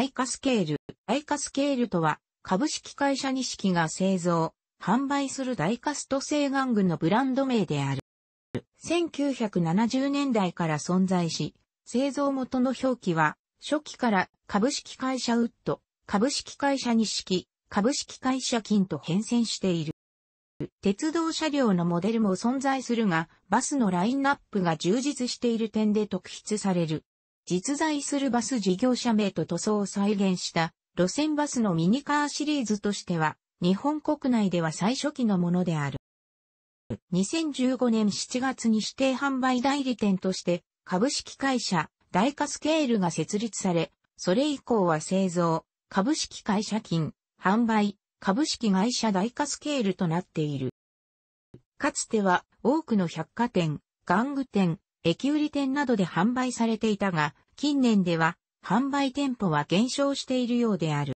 イカスケール。イカスケールとは、株式会社錦が製造、販売するダイカスト製玩具のブランド名である。1970年代から存在し、製造元の表記は、初期から株式会社ウッド、株式会社錦、株式会社金と変遷している。鉄道車両のモデルも存在するが、バスのラインナップが充実している点で特筆される。実在するバス事業者名と塗装を再現した路線バスのミニカーシリーズとしては、日本国内では最初期のものである。2015年7月に指定販売代理店として株式会社大化スケールが設立され、それ以降は製造、株式会社金、販売、株式会社大化スケールとなっている。かつては多くの百貨店、玩具店、駅売り店などで販売されていたが、近年では販売店舗は減少しているようである。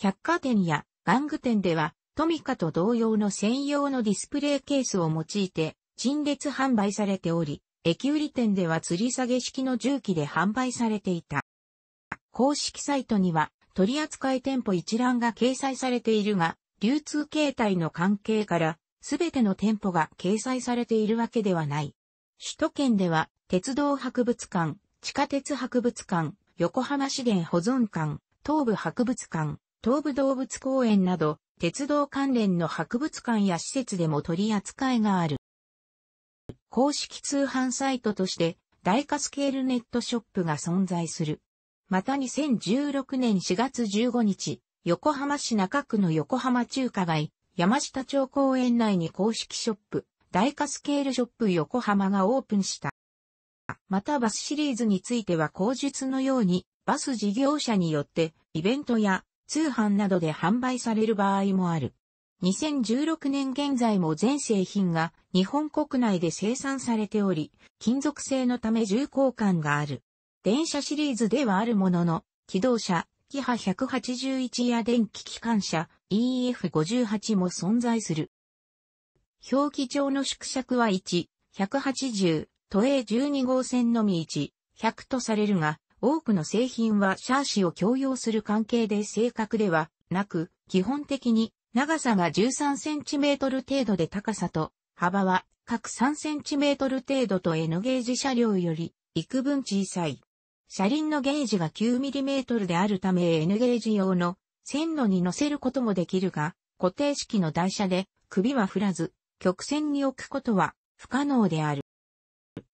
百貨店や玩具店では、トミカと同様の専用のディスプレイケースを用いて、陳列販売されており、駅売り店では吊り下げ式の重機で販売されていた。公式サイトには、取扱店舗一覧が掲載されているが、流通形態の関係から、すべての店舗が掲載されているわけではない。首都圏では、鉄道博物館、地下鉄博物館、横浜市電保存館、東部博物館、東部動物公園など、鉄道関連の博物館や施設でも取り扱いがある。公式通販サイトとして、大化スケールネットショップが存在する。また2016年4月15日、横浜市中区の横浜中華街、山下町公園内に公式ショップ、大化スケールショップ横浜がオープンした。またバスシリーズについては口述のように、バス事業者によってイベントや通販などで販売される場合もある。2016年現在も全製品が日本国内で生産されており、金属製のため重厚感がある。電車シリーズではあるものの、機動車、キハ181や電気機関車 EF58 も存在する。表記上の縮尺は1、180、都営12号線のみ1、100とされるが、多くの製品はシャーシを共用する関係で正確ではなく、基本的に長さが 13cm 程度で高さと幅は各 3cm 程度と N ゲージ車両より幾分小さい。車輪のゲージが 9mm であるため N ゲージ用の線路に乗せることもできるが、固定式の台車で首は振らず曲線に置くことは不可能である。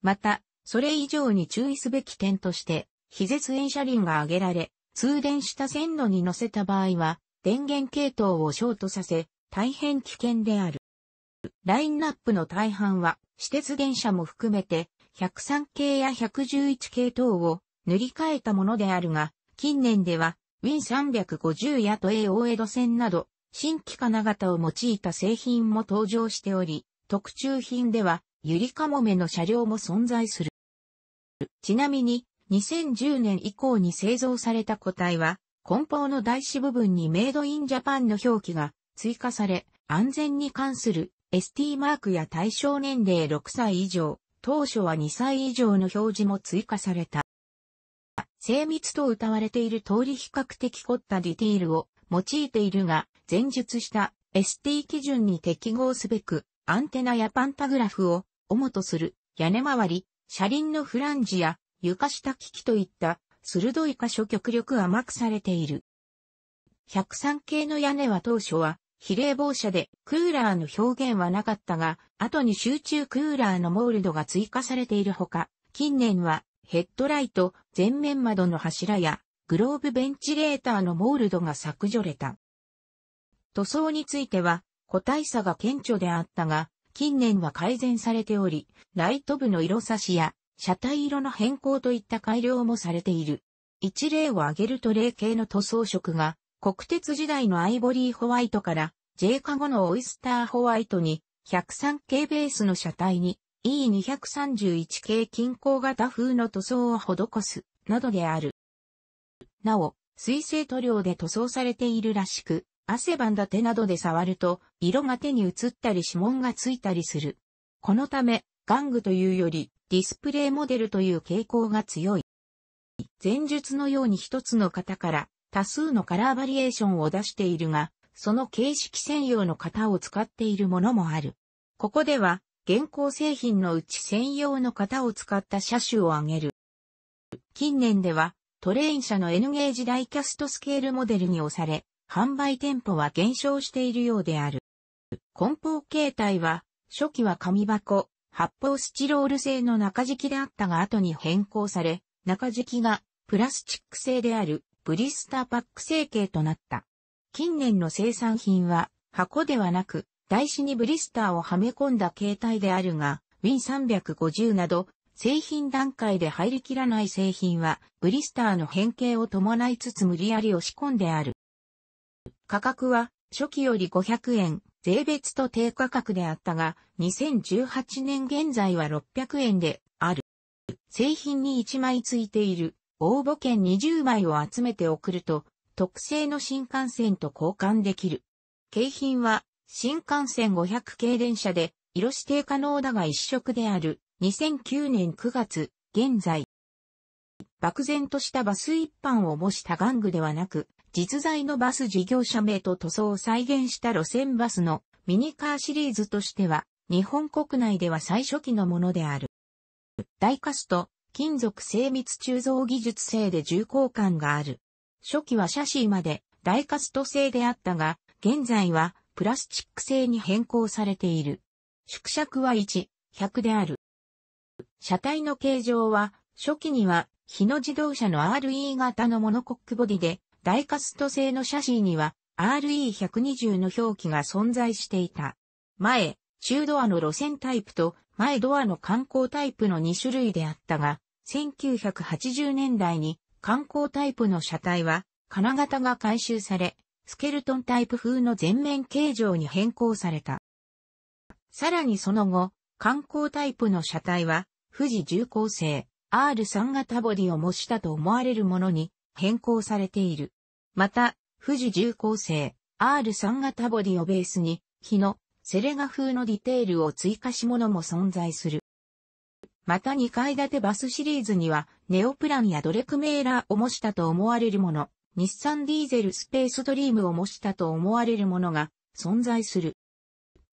また、それ以上に注意すべき点として、非絶縁車輪が挙げられ、通電した線路に乗せた場合は、電源系統をショートさせ、大変危険である。ラインナップの大半は、私鉄電車も含めて、103系や111系統を塗り替えたものであるが、近年では、Win350 や都営大江戸線など、新規金型を用いた製品も登場しており、特注品では、ゆりかもめの車両も存在する。ちなみに、2010年以降に製造された個体は、梱包の台紙部分にメイドインジャパンの表記が追加され、安全に関する ST マークや対象年齢6歳以上、当初は2歳以上の表示も追加された。精密と謳われている通り比較的凝ったディティールを用いているが、前述した ST 基準に適合すべく、アンテナやパンタグラフを主とする屋根周り、車輪のフランジや床下機器といった鋭い箇所極力甘くされている。103系の屋根は当初は比例防射でクーラーの表現はなかったが、後に集中クーラーのモールドが追加されているほか、近年はヘッドライト、前面窓の柱やグローブベンチレーターのモールドが削除れた。塗装については個体差が顕著であったが、近年は改善されており、ライト部の色差しや車体色の変更といった改良もされている。一例を挙げると例系の塗装色が国鉄時代のアイボリーホワイトから J カゴのオイスターホワイトに103系ベースの車体に E231 系均衡型風の塗装を施すなどである。なお、水性塗料で塗装されているらしく、汗ばんだ手などで触ると、色が手に移ったり指紋がついたりする。このため、玩具というより、ディスプレイモデルという傾向が強い。前述のように一つの型から多数のカラーバリエーションを出しているが、その形式専用の型を使っているものもある。ここでは、現行製品のうち専用の型を使った車種を挙げる。近年では、トレイン車の N ゲージダイキャストスケールモデルに押され、販売店舗は減少しているようである。梱包形態は、初期は紙箱、発泡スチロール製の中敷きであったが後に変更され、中敷きがプラスチック製であるブリスターパック成形となった。近年の生産品は箱ではなく台紙にブリスターをはめ込んだ形態であるが、Win350 など製品段階で入りきらない製品はブリスターの変形を伴いつつ無理やり押し込んである。価格は初期より500円、税別と低価格であったが、2018年現在は600円である。製品に1枚付いている応募券20枚を集めて送ると、特製の新幹線と交換できる。景品は新幹線500系電車で色指定可能だが一色である2009年9月現在。漠然としたバス一般を模した玩具ではなく、実在のバス事業者名と塗装を再現した路線バスのミニカーシリーズとしては、日本国内では最初期のものである。大カスト、金属精密鋳造技術製で重厚感がある。初期はシャシーまで大カスト製であったが、現在はプラスチック製に変更されている。縮尺は1、100である。車体の形状は、初期には、日野自動車の RE 型のモノコックボディで、ダイカスト製のシャシーには RE120 の表記が存在していた。前、中ドアの路線タイプと前ドアの観光タイプの2種類であったが、1980年代に観光タイプの車体は金型が回収され、スケルトンタイプ風の全面形状に変更された。さらにその後、観光タイプの車体は、富士重工製 R3 型ボディを模したと思われるものに変更されている。また、富士重工製 R3 型ボディをベースに、日のセレガ風のディテールを追加しもも存在する。また2階建てバスシリーズには、ネオプランやドレクメーラーを模したと思われるもの、日産ディーゼルスペースドリームを模したと思われるものが存在する。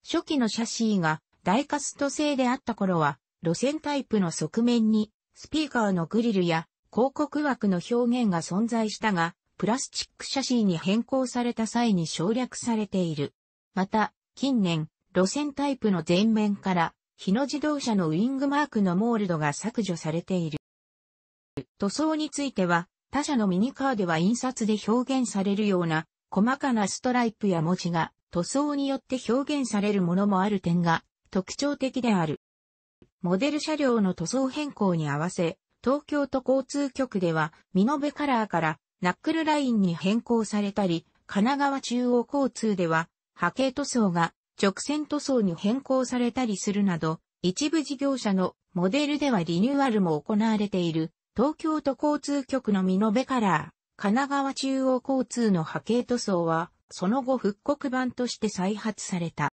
初期のシャシーがダイカスト製であった頃は、路線タイプの側面にスピーカーのグリルや広告枠の表現が存在したが、プラスチック写真に変更された際に省略されている。また、近年、路線タイプの前面から、日野自動車のウィングマークのモールドが削除されている。塗装については、他社のミニカーでは印刷で表現されるような、細かなストライプや文字が塗装によって表現されるものもある点が特徴的である。モデル車両の塗装変更に合わせ、東京都交通局では、ミノベカラーからナックルラインに変更されたり、神奈川中央交通では、波形塗装が直線塗装に変更されたりするなど、一部事業者のモデルではリニューアルも行われている、東京都交通局のミノベカラー、神奈川中央交通の波形塗装は、その後復刻版として再発された。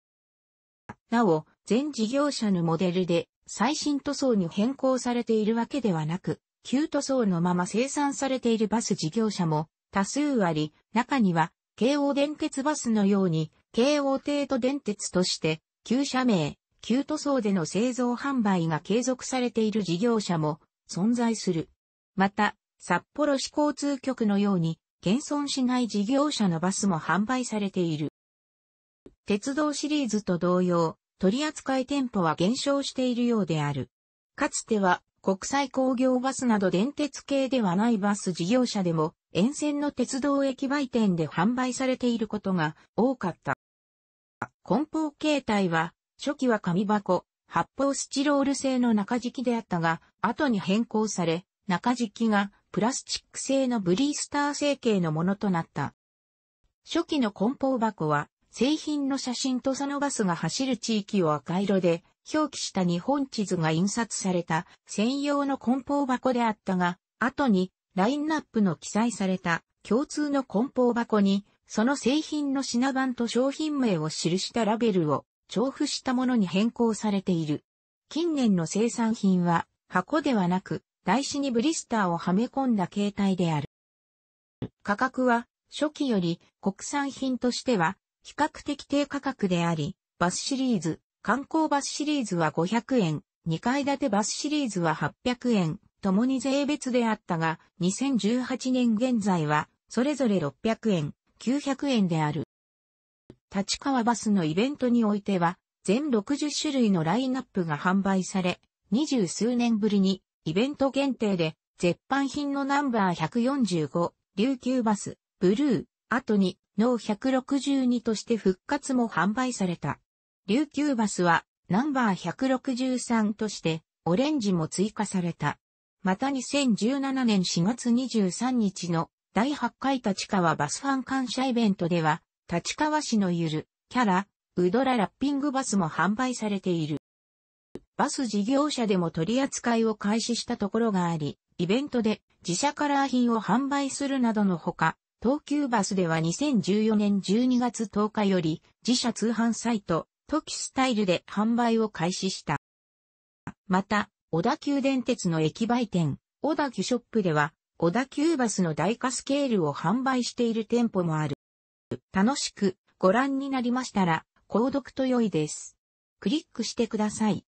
なお、全事業者のモデルで最新塗装に変更されているわけではなく、旧塗装のまま生産されているバス事業者も多数あり、中には、京王電鉄バスのように、京王帝都電鉄として、旧社名、旧塗装での製造販売が継続されている事業者も存在する。また、札幌市交通局のように、現存しない事業者のバスも販売されている。鉄道シリーズと同様、取扱店舗は減少しているようである。かつては国際工業バスなど電鉄系ではないバス事業者でも沿線の鉄道駅売店で販売されていることが多かった。梱包形態は初期は紙箱、発泡スチロール製の中敷きであったが、後に変更され、中敷きがプラスチック製のブリースター成形のものとなった。初期の梱包箱は製品の写真とそのバスが走る地域を赤色で表記した日本地図が印刷された専用の梱包箱であったが、後にラインナップの記載された共通の梱包箱に、その製品の品番と商品名を記したラベルを重複したものに変更されている。近年の生産品は箱ではなく台紙にブリスターをはめ込んだ形態である。価格は初期より国産品としては比較的低価格であり、バスシリーズ、観光バスシリーズは500円、2階建てバスシリーズは800円、共に税別であったが、2018年現在は、それぞれ600円、900円である。立川バスのイベントにおいては、全60種類のラインナップが販売され、二十数年ぶりに、イベント限定で、絶版品のナンバー145、琉球バス、ブルー、後に、ノー162として復活も販売された。琉球バスはナンバー163としてオレンジも追加された。また2017年4月23日の第8回立川バスファン感謝イベントでは、立川市のゆる、キャラ、ウドララッピングバスも販売されている。バス事業者でも取り扱いを開始したところがあり、イベントで自社カラー品を販売するなどのほか、東急バスでは2014年12月10日より自社通販サイト、トキスタイルで販売を開始した。また、小田急電鉄の駅売店、小田急ショップでは、小田急バスの大化スケールを販売している店舗もある。楽しくご覧になりましたら、購読と良いです。クリックしてください。